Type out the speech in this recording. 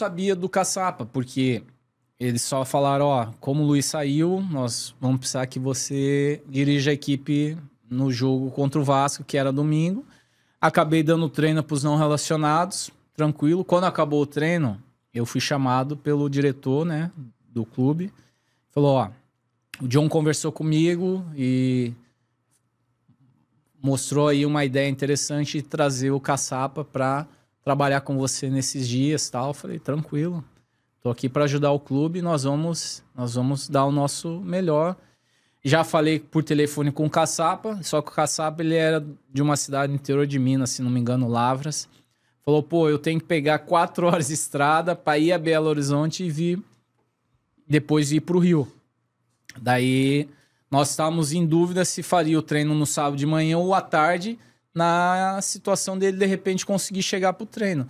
sabia do caçapa, porque eles só falaram, ó, como o Luiz saiu, nós vamos precisar que você dirija a equipe no jogo contra o Vasco, que era domingo. Acabei dando treino para os não relacionados, tranquilo. Quando acabou o treino, eu fui chamado pelo diretor, né, do clube. Falou, ó, o John conversou comigo e mostrou aí uma ideia interessante de trazer o Caçapa para trabalhar com você nesses dias tal. Eu falei, tranquilo. Tô aqui para ajudar o clube, nós vamos, nós vamos dar o nosso melhor. Já falei por telefone com o Caçapa, só que o Caçapa ele era de uma cidade interior de Minas, se não me engano, Lavras. Falou, pô, eu tenho que pegar quatro horas de estrada para ir a Belo Horizonte e vir depois ir para o Rio. Daí nós estávamos em dúvida se faria o treino no sábado de manhã ou à tarde, na situação dele de repente conseguir chegar pro treino.